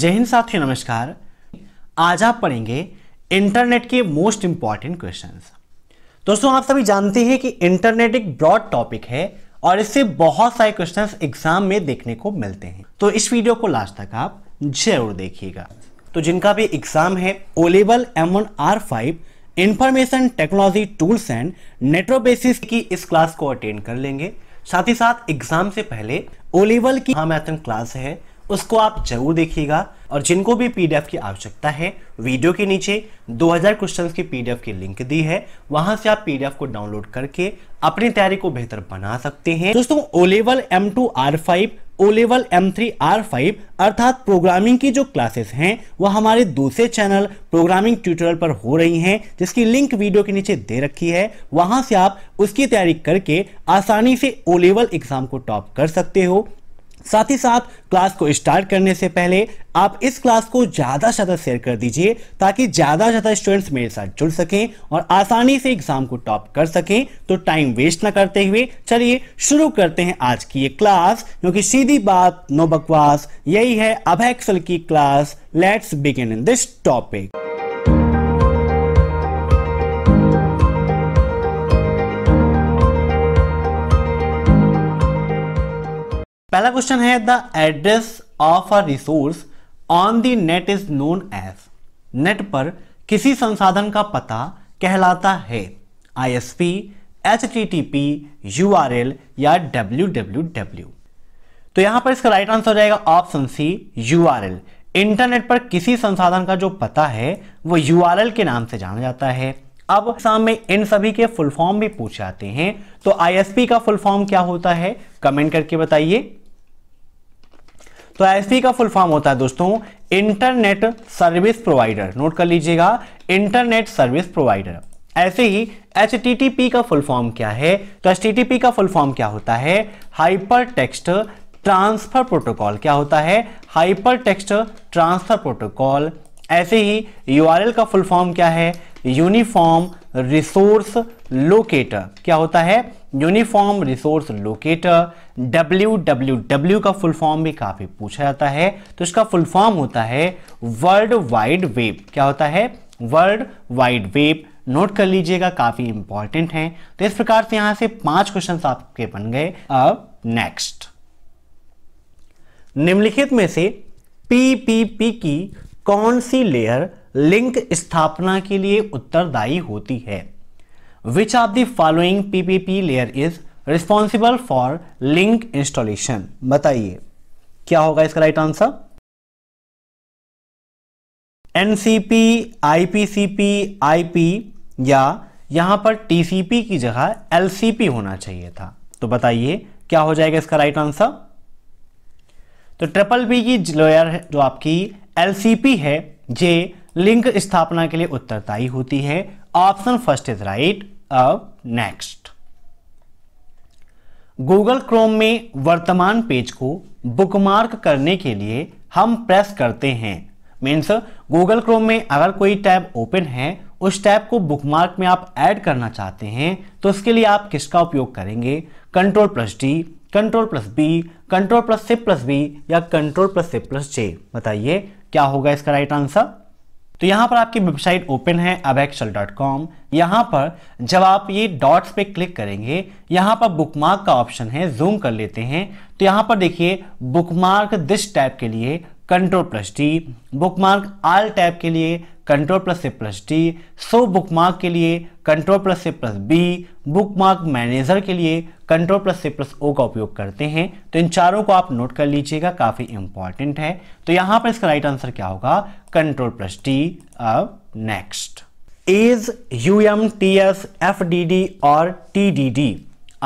जय हिंद साथी नमस्कार आज आप पढ़ेंगे इंटरनेट के मोस्ट इंपॉर्टेंट क्वेश्चंस दोस्तों आप सभी जानते हैं कि इंटरनेट एक ब्रॉड टॉपिक है और इससे बहुत सारे क्वेश्चंस एग्जाम में देखने को मिलते हैं तो इस वीडियो को लास्ट तक आप जरूर देखिएगा तो जिनका भी एग्जाम है ओलेबल M one R five information technology tools and network basis की इस क्लास को अटेंड कर लेंगे साथ ही साथ एग्जाम से पहले ओलेवल की हाँ मैथन क्लास है उसको आप जरूर देखिएगा और जिनको भी पीडीएफ की आवश्यकता है वीडियो के नीचे 2000 क्वेश्चंस की पीडीएफ की लिंक दी है वहां से आप पीडीएफ को डाउनलोड करके अपनी तैयारी को बेहतर बना सकते हैं दोस्तों O level M two R five O level M three R five अर्थात प्रोग्रामिंग की जो क्लासेस हैं वह हमारे दूसरे चैनल प्रोग्रामिंग ट्यूटोरियल पर हो रही हैं जिसकी लिंक वीडियो के नीचे दे रखी है वहां से आप उसकी तैयारी करके आसानी से ओ लेवल एग्जाम को टॉप कर सकते हो साथ ही साथ क्लास को स्टार्ट करने से पहले आप इस क्लास को ज़्यादा से ज़्यादा शेयर कर दीजिए ताकि ज़्यादा से ज़्यादा स्टूडेंट्स मेरे साथ जुड़ सकें और आसानी से एग्ज़ाम को टॉप कर सकें तो टाइम वेस्ट ना करते हुए चलिए शुरू करते हैं आज की ये क्लास क्योंकि सीधी बात नो बकवास यही है अभैक्सल की class let's begin in this topic पहला क्वेश्चन है the address of a resource on the net is known as net पर किसी संसाधन का पता कहलाता है आईएसपी एचटीटीपी यूआरएल या डब्ल्यू तो यहां पर इसका राइट आंसर हो जाएगा ऑप्शन सी यूआरएल इंटरनेट पर किसी संसाधन का जो पता है वो यूआरएल के नाम से जाना जाता है अब सामने इन सभी के फुल फॉर्म भी पूछ जाते हैं तो आईएसपी का फुल फॉर्म क्या होता है कमेंट करके बताइए तो आईएसपी का फुल फॉर्म होता है दोस्तों इंटरनेट सर्विस प्रोवाइडर नोट कर लीजिएगा इंटरनेट सर्विस प्रोवाइडर ऐसे ही एच का फुल फॉर्म क्या है तो एच का फुल फॉर्म क्या होता है हाइपर टेक्स्ट ट्रांसफर प्रोटोकॉल क्या होता है हाइपर टेक्स्ट ट्रांसफर प्रोटोकॉल ऐसे ही यू का फुल फॉर्म क्या है यूनिफॉर्म रिसोर्स लोकेटर क्या होता है uniform resource locator W W W का फुल फॉर्म भी काफ़ी पूछा जाता है तो इसका फुल फॉर्म होता है वर्ल्ड वाइड वेब क्या होता है वर्ल्ड वाइड वेब नोट कर लीजिएगा काफ़ी इंपॉर्टेंट है तो इस प्रकार से यहां से पांच क्वेश्चन आपके बन गए अब नेक्स्ट निम्नलिखित में से पीपीपी की कौन सी लेयर लिंक स्थापना के लिए उत्तरदायी होती है which are the following PPP layer is responsible for link installation बताइए क्या होगा इसका right answer NCP, IPCP, IP या यहां पर टीसीपी की जगह एलसीपी होना चाहिए था तो बताइए क्या हो जाएगा इसका राइट आंसर तो ट्रिपल बी की लेयर जो आपकी एलसीपी है जे लिंक स्थापना के लिए उत्तरदायी होती है ऑप्शन फर्स्ट इज राइट अब नेक्स्ट गूगल क्रोम में वर्तमान पेज को बुकमार्क करने के लिए हम प्रेस करते हैं मीन्स गूगल क्रोम में अगर कोई टैब ओपन है उस टैब को बुकमार्क में आप ऐड करना चाहते हैं तो उसके लिए आप किसका उपयोग करेंगे control plus D control plus B control plus C plus B या control plus C plus J बताइए क्या होगा इसका राइट आंसर तो यहाँ पर आपकी वेबसाइट ओपन है अब एक्सल डॉट कॉम यहाँ पर जब आप ये डॉट्स पे क्लिक करेंगे यहाँ पर बुकमार्क का ऑप्शन है जूम कर लेते हैं तो यहाँ पर देखिए बुकमार्क दिस टैब के लिए control plus T bookmark all tab के लिए कंट्रोल प्लस से प्लस टी सो बुकमार्क के लिए कंट्रोल प्लस से प्लस बी बुकमार्क मैनेजर के लिए कंट्रोल प्लस से प्लस ओ का उपयोग करते हैं तो इन चारों को आप नोट कर लीजिएगा काफ़ी इंपॉर्टेंट है तो यहां पर इसका राइट आंसर क्या होगा कंट्रोल प्लस टी अब next is U M T S F D D और T D D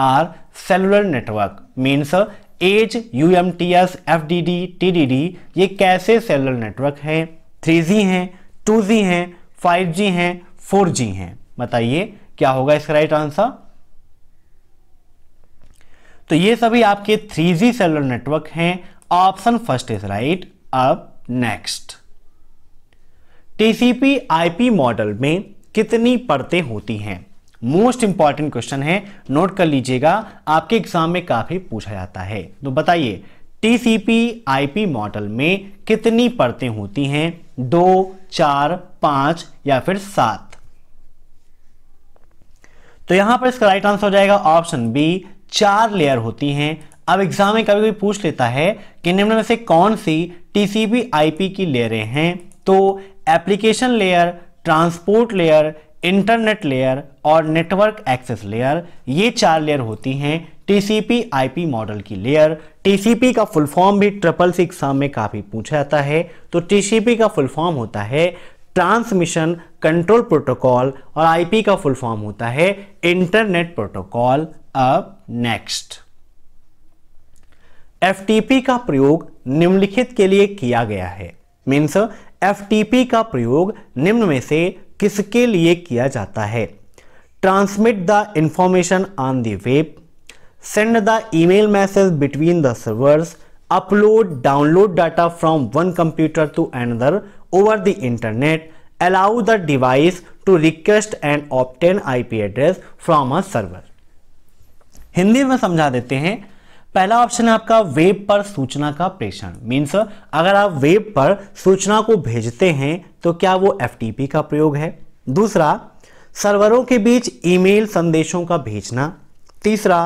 R cellular network means as U M T S F D D T D D ये कैसे cellular network हैं three G हैं two जी हैं five G हैं four G हैं बताइए क्या होगा इसका राइट आंसर तो ये सभी आपके थ्री जी सेलुलर नेटवर्क हैं ऑप्शन फर्स्ट इज राइट अब नेक्स्ट टीसीपी आईपी मॉडल में कितनी परतें होती हैं मोस्ट इंपॉर्टेंट क्वेश्चन है नोट कर लीजिएगा आपके एग्जाम में काफी पूछा जाता है तो बताइए टीसीपी आईपी मॉडल में कितनी परतें होती हैं दो चार पांच या फिर सात तो यहां पर इसका राइट आंसर हो जाएगा ऑप्शन बी चार लेयर होती हैं अब एग्जाम में कभी कभी पूछ लेता है कि निम्न में से कौन सी टीसीपी आईपी की लेयरें हैं तो application layer transport layer internet layer और नेटवर्क एक्सेस लेयर ये चार लेयर होती हैं टीसीपी आईपी मॉडल की लेयर टीसीपी का फुल फॉर्म भी ट्रिपल एग्जाम में काफ़ी पूछा जाता है तो टीसीपी का फुल फॉर्म होता है ट्रांसमिशन कंट्रोल प्रोटोकॉल और आईपी का फुल फॉर्म होता है इंटरनेट प्रोटोकॉल अब नेक्स्ट एफटीपी का प्रयोग निम्नलिखित के लिए किया गया है मीन्स एफटीपी का प्रयोग निम्न में से किसके लिए किया जाता है transmit the information on the send the email message between the servers upload download data from one computer to another over the internet allow the device to request and obtain P address from a server Hindi में समझा देते हैं पहला option है आपका web पर सूचना का प्रेषण मीन्स अगर आप वेब पर सूचना को भेजते हैं तो क्या वो एफ का प्रयोग है दूसरा सर्वरों के बीच ईमेल संदेशों का भेजना तीसरा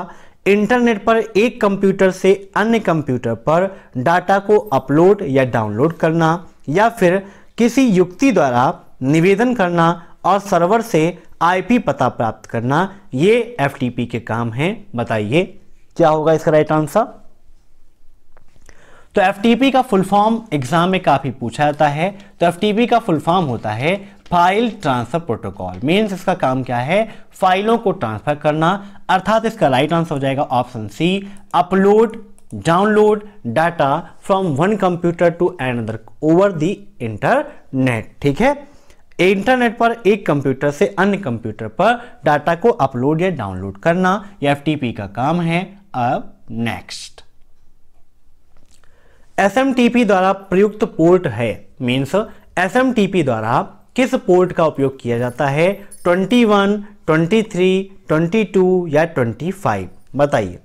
इंटरनेट पर एक कंप्यूटर से अन्य कंप्यूटर पर डाटा को अपलोड या डाउनलोड करना या फिर किसी युक्ति द्वारा निवेदन करना और सर्वर से आईपी पता प्राप्त करना ये एफटीपी के काम हैं बताइए क्या होगा इसका राइट आंसर तो एफ का फुल फॉर्म एग्जाम में काफी पूछा जाता है तो एफ का फुल फॉर्म होता है फाइल ट्रांसफर प्रोटोकॉल मीन्स इसका काम क्या है फाइलों को ट्रांसफर करना अर्थात इसका राइट आंसर हो जाएगा option C upload download data from one computer to another over the internet ठीक है इंटरनेट पर एक कंप्यूटर से अन्य कंप्यूटर पर डाटा को अपलोड या डाउनलोड करना या एफ का काम है अब नेक्स्ट एसएमटीपी द्वारा प्रयुक्त पोर्ट है मीन्स पी द्वारा किस पोर्ट का उपयोग किया जाता है 21, 23, 22 या 25 बताइए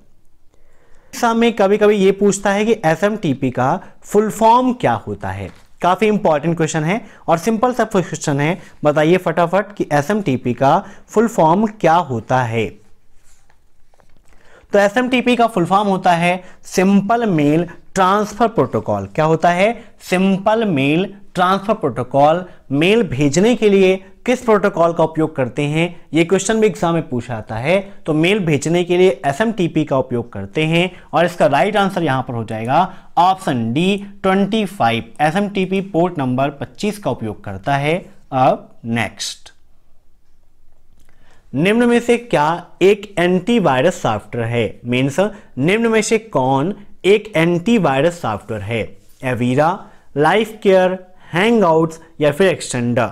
में कभी कभी ये पूछता है कि पी का फुल फॉर्म क्या होता है काफ़ी इंपॉर्टेंट क्वेश्चन है और सिंपल सा क्वेश्चन है बताइए फटाफट कि पी का फुल फॉर्म क्या होता है तो एस का फुल फॉर्म होता है सिंपल मेल ट्रांसफर प्रोटोकॉल क्या होता है simple mail transfer protocol mail भेजने के लिए किस प्रोटोकॉल का उपयोग करते हैं ये क्वेश्चन भी एग्जाम में पूछा जाता है तो मेल भेजने के लिए एस का उपयोग करते हैं और इसका राइट आंसर यहां पर हो जाएगा option D 25 S port number 25 का उपयोग करता है अब नेक्स्ट निम्न में से क्या एक एंटीवायरस सॉफ्टवेयर है मीन्स निम्न में से कौन एक एंटीवायरस सॉफ्टवेयर है एवीरा लाइफ केयर हैंगआउट्स या फिर एक्सटेंडर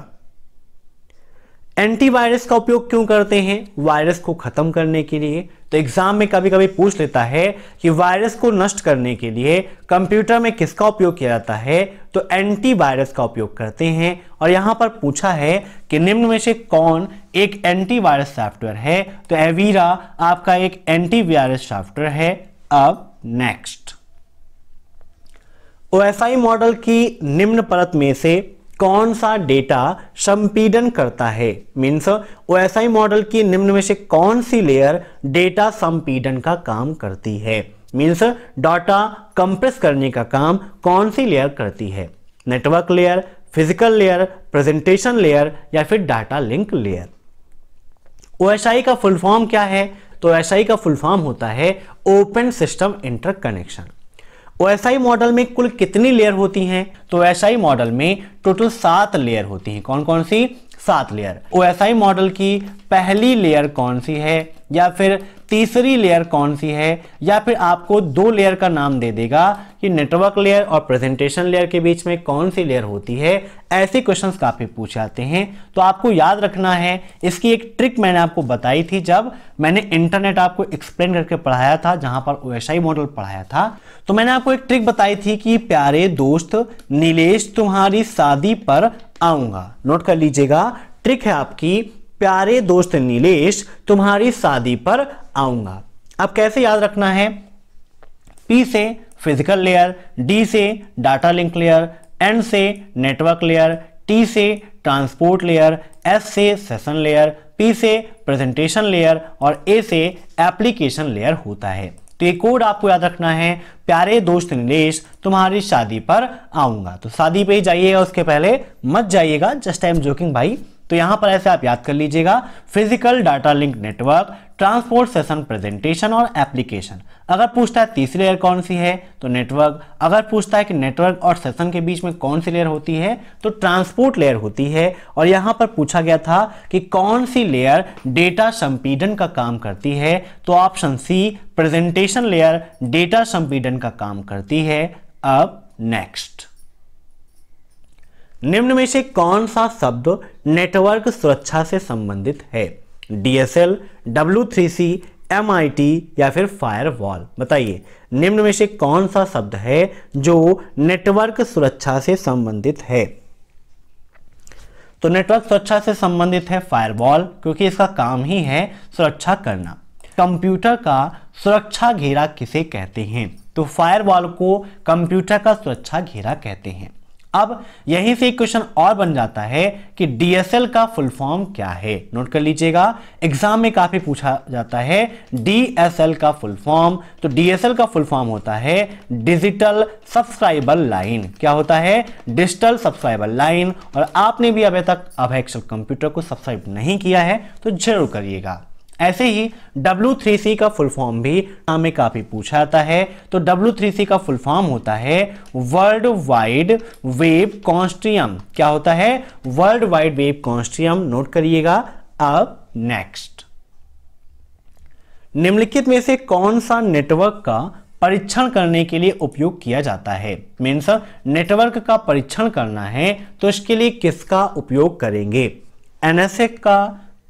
एंटीवायरस का उपयोग क्यों करते हैं वायरस को खत्म करने के लिए तो एग्जाम में कभी कभी पूछ लेता है कि वायरस को नष्ट करने के लिए कंप्यूटर में किसका उपयोग किया जाता है तो एंटीवायरस का उपयोग करते हैं और यहां पर पूछा है कि निम्न में से कौन एक एंटीवायरस सॉफ्टवेयर है तो एवीरा आपका एक एंटीवायरस सॉफ्टवेयर है अब नेक्स्ट ओएसआई मॉडल की निम्न परत में से कौन सा डेटा संपीडन करता है मीन्स ओएसआई मॉडल की निम्न में से कौन सी लेयर डेटा संपीडन का काम करती है मीन्स डाटा कंप्रेस करने का काम कौन सी लेयर करती है network layer physical layer presentation layer या फिर डाटा लिंक लेयर ओएसआई का फुल फॉर्म क्या है तो ओएसआई का फुल फॉर्म होता है open system interconnection OSI model में कुल कितनी लेयर होती हैं तो आई मॉडल में टोटल सात लेयर होती हैं कौन कौन सी सात लेयर आई मॉडल की पहली लेयर कौन सी है या फिर तीसरी लेयर कौन सी है या फिर आपको दो लेयर का नाम दे देगा कि नेटवर्क लेयर और प्रेजेंटेशन लेयर के बीच में कौन सी लेयर होती है ऐसे क्वेश्चंस काफ़ी पूछे जाते हैं तो आपको याद रखना है इसकी एक ट्रिक मैंने आपको बताई थी जब मैंने इंटरनेट आपको एक्सप्लेन करके पढ़ाया था जहां पर ओ मॉडल पढ़ाया था तो मैंने आपको एक ट्रिक बताई थी कि प्यारे दोस्त नीलेश तुम्हारी शादी पर आऊंगा नोट कर लीजिएगा ट्रिक है आपकी प्यारे दोस्त नीलेश तुम्हारी शादी पर आऊंगा अब कैसे याद रखना है पी से फिजिकल लेयर डी से डाटा लिंक लेयर एन से नेटवर्क लेयर टी से ट्रांसपोर्ट लेयर एस से सेशन लेयर पी से प्रेजेंटेशन लेयर और ए से एप्लीकेशन लेयर होता है तो ये कोड आपको याद रखना है प्यारे दोस्त निलेश तुम्हारी शादी पर आऊंगा तो शादी पे ही जाइएगा उसके पहले मत जाइएगा जस्ट आई एम जोकिंग भाई तो यहां पर ऐसे आप याद कर लीजिएगा physical data link network transport session presentation और एप्लीकेशन अगर पूछता है तीसरी लेयर कौन सी है तो नेटवर्क अगर पूछता है कि नेटवर्क और सेशन के बीच में कौन सी लेयर होती है तो ट्रांसपोर्ट लेयर होती है और यहां पर पूछा गया था कि कौन सी लेयर डेटा संपीडन का काम करती है तो option C presentation layer data संपीडन का काम करती है अब नेक्स्ट निम्न में से कौन सा शब्द नेटवर्क सुरक्षा से संबंधित है DSL W three C M या फिर फायरवॉल बताइए निम्न में से कौन सा शब्द है जो नेटवर्क सुरक्षा से संबंधित है तो नेटवर्क सुरक्षा से संबंधित है फायरवॉल क्योंकि इसका काम ही है सुरक्षा करना कंप्यूटर का सुरक्षा घेरा किसे कहते हैं तो फायरवॉल को कंप्यूटर का सुरक्षा घेरा कहते हैं अब यहीं से एक क्वेश्चन और बन जाता है कि डीएसएल का फुल फॉर्म क्या है नोट कर लीजिएगा एग्जाम में काफी पूछा जाता है डीएसएल का फुल फॉर्म तो डीएसएल का फुल फॉर्म होता है डिजिटल सब्सक्राइबर लाइन क्या होता है डिजिटल सब्सक्राइबर लाइन और आपने भी अभी तक अभय कंप्यूटर को सब्सक्राइब नहीं किया है तो जरूर करिएगा ऐसे ही डब्ल्यू थ्री सी का फुल फॉर्म भी हमें काफ़ी पूछा जाता है तो डब्ल्यू थ्री सी का फुल फॉर्म होता है वर्ल्ड वाइड वेब कॉन्स्ट्रियम क्या होता है world wide web consortium note करिएगा अब नेक्स्ट निम्नलिखित में से कौन सा नेटवर्क का परीक्षण करने के लिए उपयोग किया जाता है मीन्स नेटवर्क का परीक्षण करना है तो इसके लिए किसका उपयोग करेंगे एनएसए का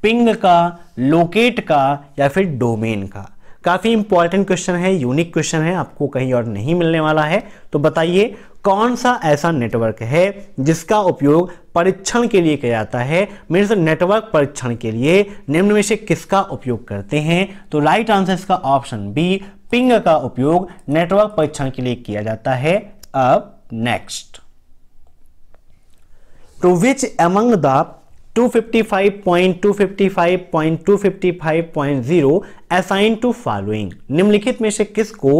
पिंग का लोकेट का या फिर डोमेन का काफ़ी इंपॉर्टेंट क्वेश्चन है यूनिक क्वेश्चन है आपको कहीं और नहीं मिलने वाला है तो बताइए कौन सा ऐसा नेटवर्क है जिसका उपयोग परीक्षण के लिए किया जाता है मीन्स नेटवर्क परीक्षण के लिए निम्न में से किसका उपयोग करते हैं तो राइट आंसर इसका ऑप्शन बी पिंग का उपयोग नेटवर्क परीक्षण के लिए किया जाता है अब next to which among the 255.255.255.0 assign to following निम्नलिखित में से किसको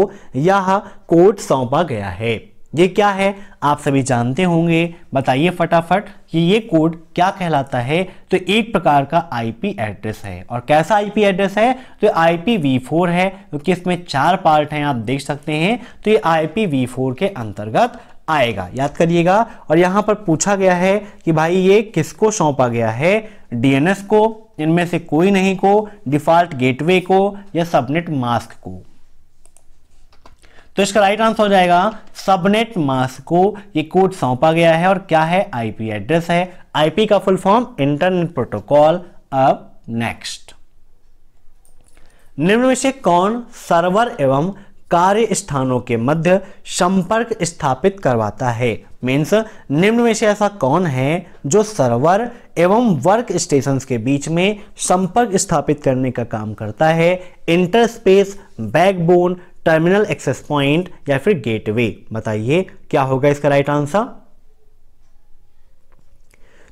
यह कोड सौंपा गया है ये क्या है आप सभी जानते होंगे बताइए फटाफट कि ये कोड क्या कहलाता है तो एक प्रकार का आईपी एड्रेस है और कैसा आईपी एड्रेस है तो आईपी वी फोर है क्योंकि तो इसमें चार पार्ट हैं आप देख सकते हैं तो ये आईपी वी फोर के अंतर्गत आएगा याद करिएगा और यहां पर पूछा गया है कि भाई ये किसको सौंपा गया है डीएनएस को इनमें से कोई नहीं को डिफॉल्ट गेटवे को या सबनेट मास्क को तो इसका राइट आंसर हो जाएगा सबनेट मास्क को ये कोड सौंपा गया है और क्या है आईपी एड्रेस है आईपी का फुल फॉर्म इंटरनेट प्रोटोकॉल अब नेक्स्ट निम्न में से कौन सर्वर एवं कार्य स्थानों के मध्य संपर्क स्थापित करवाता है मीन्स निम्न में से ऐसा कौन है जो सर्वर एवं वर्क स्टेशन के बीच में संपर्क स्थापित करने का काम करता है interspace backbone terminal access point या फिर गेटवे बताइए क्या होगा इसका राइट आंसर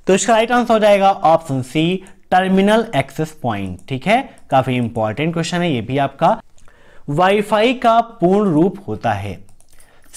तो इसका राइट आंसर हो जाएगा option C terminal access point ठीक है काफी इंपॉर्टेंट क्वेश्चन है ये भी आपका वाईफाई का पूर्ण रूप होता है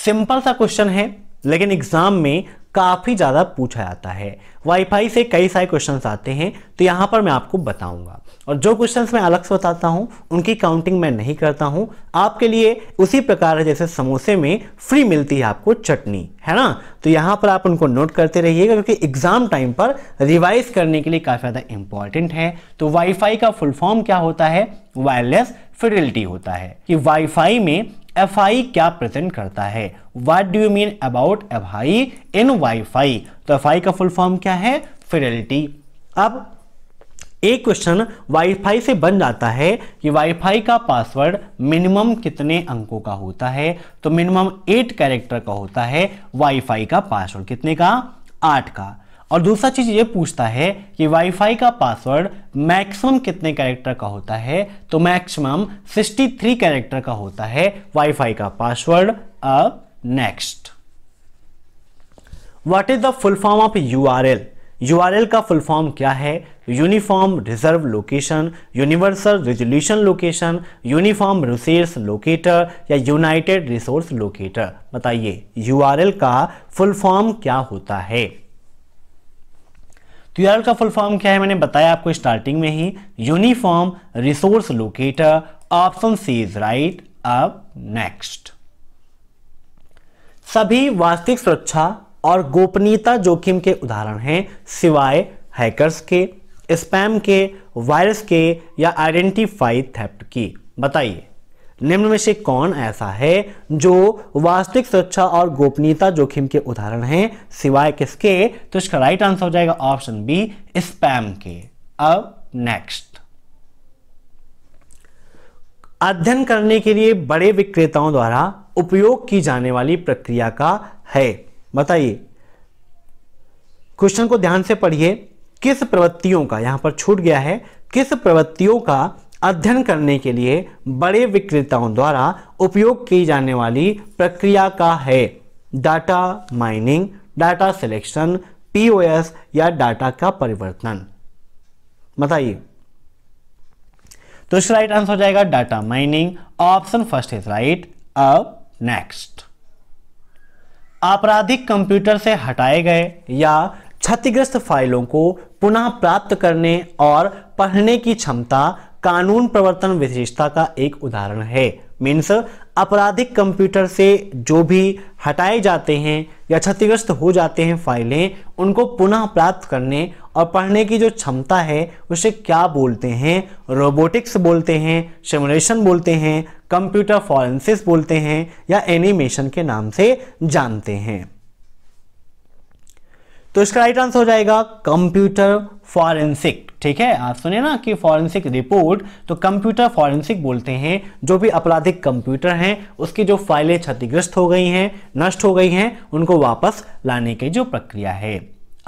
सिंपल सा क्वेश्चन है लेकिन एग्जाम में काफ़ी ज़्यादा पूछा जाता है वाईफाई से कई सारे क्वेश्चन आते हैं तो यहां पर मैं आपको बताऊंगा और जो क्वेश्चन मैं अलग से बताता हूं उनकी काउंटिंग मैं नहीं करता हूं आपके लिए उसी प्रकार जैसे समोसे में फ्री मिलती है आपको चटनी है ना तो यहां पर आप उनको नोट करते रहिएगा क्योंकि एग्ज़ाम टाइम पर रिवाइज करने के लिए काफ़ी ज़्यादा इंपॉर्टेंट है तो वाईफाई का फुल फॉर्म क्या होता है वायरलेस फिडिलिटी होता है कि वाईफाई में एफ आई क्या प्रेजेंट करता है what do you mean about F I in wifi तो एफ आई का फुल फॉर्म क्या है फिडिलिटी अब एक क्वेश्चन वाईफाई से बन जाता है कि वाईफाई का पासवर्ड मिनिमम कितने अंकों का होता है तो मिनिमम एट कैरेक्टर का होता है वाईफाई का पासवर्ड कितने का आठ का और दूसरा चीज ये पूछता है कि वाईफाई का पासवर्ड मैक्सिमम कितने कैरेक्टर का होता है तो मैक्सिमम 63 कैरेक्टर का होता है वाईफाई का पासवर्ड अब next what is the full form of URL URL का फुल फॉर्म क्या है uniform reserve location universal resolution location uniform resource locator या यूनाइटेड रिसोर्स लोकेटर बताइए यूआरएल का फुल फॉर्म क्या होता है क्यूआर का फुल फॉर्म क्या है मैंने बताया आपको स्टार्टिंग में ही uniform resource locator option C is right अब नेक्स्ट सभी वास्तविक सुरक्षा और गोपनीयता जोखिम के उदाहरण हैं सिवाय हैकर्स के स्पैम के वायरस के या आइडेंटिफाई थेप्ट की बताइए निम्न में से कौन ऐसा है जो वास्तविक सुरक्षा और गोपनीयता जोखिम के उदाहरण हैं सिवाय किसके तो इसका राइट आंसर हो जाएगा ऑप्शन बी स्पैम के अब नेक्स्ट अध्ययन करने के लिए बड़े विक्रेताओं द्वारा उपयोग की जाने वाली प्रक्रिया का है बताइए क्वेश्चन को ध्यान से पढ़िए किस प्रवृत्तियों का यहां पर छूट गया है किस प्रवृत्तियों का अध्ययन करने के लिए बड़े विक्रेताओं द्वारा उपयोग की जाने वाली प्रक्रिया का है data mining data selection POS या डाटा का परिवर्तन बताइए तो इस राइट आंसर हो जाएगा data mining option first is right अब नेक्स्ट आपराधिक कंप्यूटर से हटाए गए या क्षतिग्रस्त फाइलों को पुनः प्राप्त करने और पढ़ने की क्षमता कानून प्रवर्तन विशेषता का एक उदाहरण है मीन्स आपराधिक कंप्यूटर से जो भी हटाए जाते हैं या क्षतिग्रस्त हो जाते हैं फाइलें उनको पुनः प्राप्त करने और पढ़ने की जो क्षमता है उसे क्या बोलते हैं रोबोटिक्स बोलते हैं सिमुलेशन बोलते हैं कंप्यूटर फॉरेंसिस बोलते हैं या एनिमेशन के नाम से जानते हैं तो इसका राइट आंसर हो जाएगा कंप्यूटर फॉरेंसिक ठीक है आप सुने ना कि फॉरेंसिक रिपोर्ट तो कंप्यूटर फॉरेंसिक बोलते हैं जो भी आपराधिक कंप्यूटर हैं उसकी जो फाइलें क्षतिग्रस्त हो गई हैं नष्ट हो गई हैं उनको वापस लाने की जो प्रक्रिया है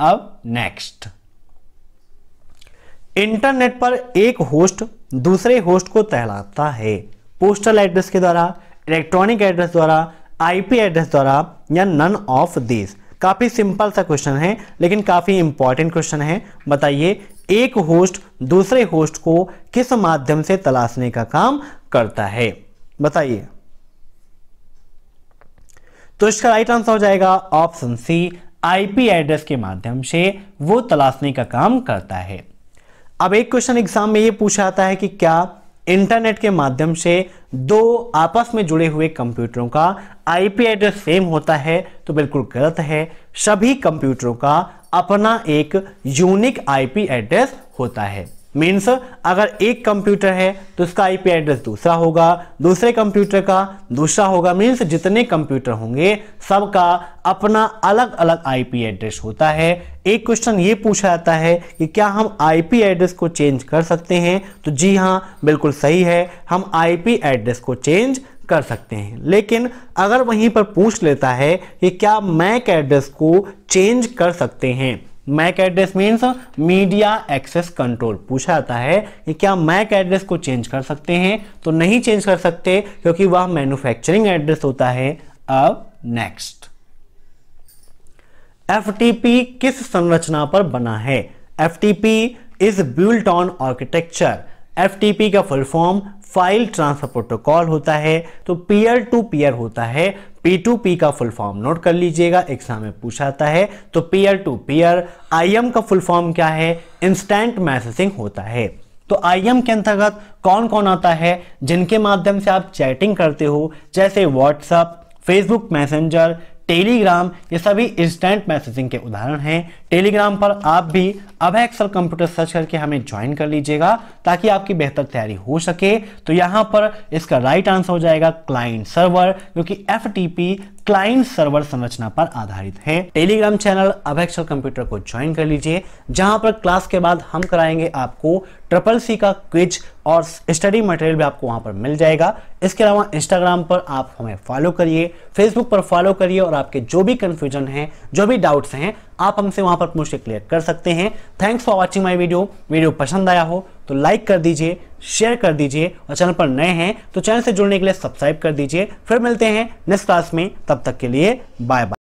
अब नेक्स्ट इंटरनेट पर एक होस्ट दूसरे होस्ट को तहलाता है पोस्टल एड्रेस के द्वारा इलेक्ट्रॉनिक एड्रेस द्वारा आईपी एड्रेस द्वारा या नन ऑफ दिस काफ़ी सिंपल सा क्वेश्चन है लेकिन काफ़ी इंपॉर्टेंट क्वेश्चन है बताइए एक होस्ट दूसरे होस्ट को किस माध्यम से तलाशने का काम करता है बताइए तो इसका राइट आंसर हो जाएगा ऑप्शन सी आईपी एड्रेस के माध्यम से वो तलाशने का काम करता है अब एक क्वेश्चन एग्जाम में ये पूछा जाता है कि क्या इंटरनेट के माध्यम से दो आपस में जुड़े हुए कंप्यूटरों का आईपी एड्रेस सेम होता है तो बिल्कुल गलत है सभी कंप्यूटरों का अपना एक यूनिक आईपी एड्रेस होता है मीन्स अगर एक कंप्यूटर है तो उसका आईपी एड्रेस दूसरा होगा दूसरे कंप्यूटर का दूसरा होगा मीन्स जितने कंप्यूटर होंगे सबका अपना अलग अलग आईपी एड्रेस होता है एक क्वेश्चन ये पूछा जाता है कि क्या हम आईपी एड्रेस को चेंज कर सकते हैं तो जी हाँ बिल्कुल सही है हम आईपी एड्रेस को चेंज कर सकते हैं लेकिन अगर वहीं पर पूछ लेता है कि क्या मैक एड्रेस को चेंज कर सकते हैं MAC address means media access control पूछा जाता है कि क्या मैक एड्रेस को चेंज कर सकते हैं तो नहीं चेंज कर सकते क्योंकि वह मैन्युफैक्चरिंग एड्रेस होता है अब नेक्स्ट एफटीपी किस संरचना पर बना है FTP is built on architecture FTP का full form file transfer protocol होता है तो पीयर टू पीयर होता है P2P का फुल फॉर्म नोट कर लीजिएगा एग्जाम में पूछाता है तो पीयर टू पीयर एम का फुल फॉर्म क्या है इंस्टेंट मैसेजिंग होता है तो एम के अंतर्गत कौन कौन आता है जिनके माध्यम से आप चैटिंग करते हो जैसे व्हाट्सअप फेसबुक मैसेंजर टेलीग्राम ये सभी इंस्टेंट मैसेजिंग के उदाहरण हैं टेलीग्राम पर आप भी अभय एक्सल कंप्यूटर सर्च करके हमें ज्वाइन कर लीजिएगा ताकि आपकी बेहतर तैयारी हो सके तो यहाँ पर इसका राइट आंसर हो जाएगा क्लाइंट सर्वर क्योंकि एफ क्लाइंट सर्वर संरचना पर आधारित है टेलीग्राम चैनल अभेक्षल कंप्यूटर को ज्वाइन कर लीजिए जहां पर क्लास के बाद हम कराएंगे आपको ट्रिपल सी का क्विज और स्टडी मटेरियल भी आपको वहां पर मिल जाएगा इसके अलावा इंस्टाग्राम पर आप हमें फॉलो करिए फेसबुक पर फॉलो करिए और आपके जो भी कंफ्यूजन है जो भी डाउट्स हैं आप हमसे वहां पर प्रश्न क्लियर कर सकते हैं thanks for watching my video video पसंद आया हो तो लाइक कर दीजिए शेयर कर दीजिए और चैनल पर नए हैं तो चैनल से जुड़ने के लिए सब्सक्राइब कर दीजिए फिर मिलते हैं नेक्स्ट क्लास में तब तक के लिए बाय बाय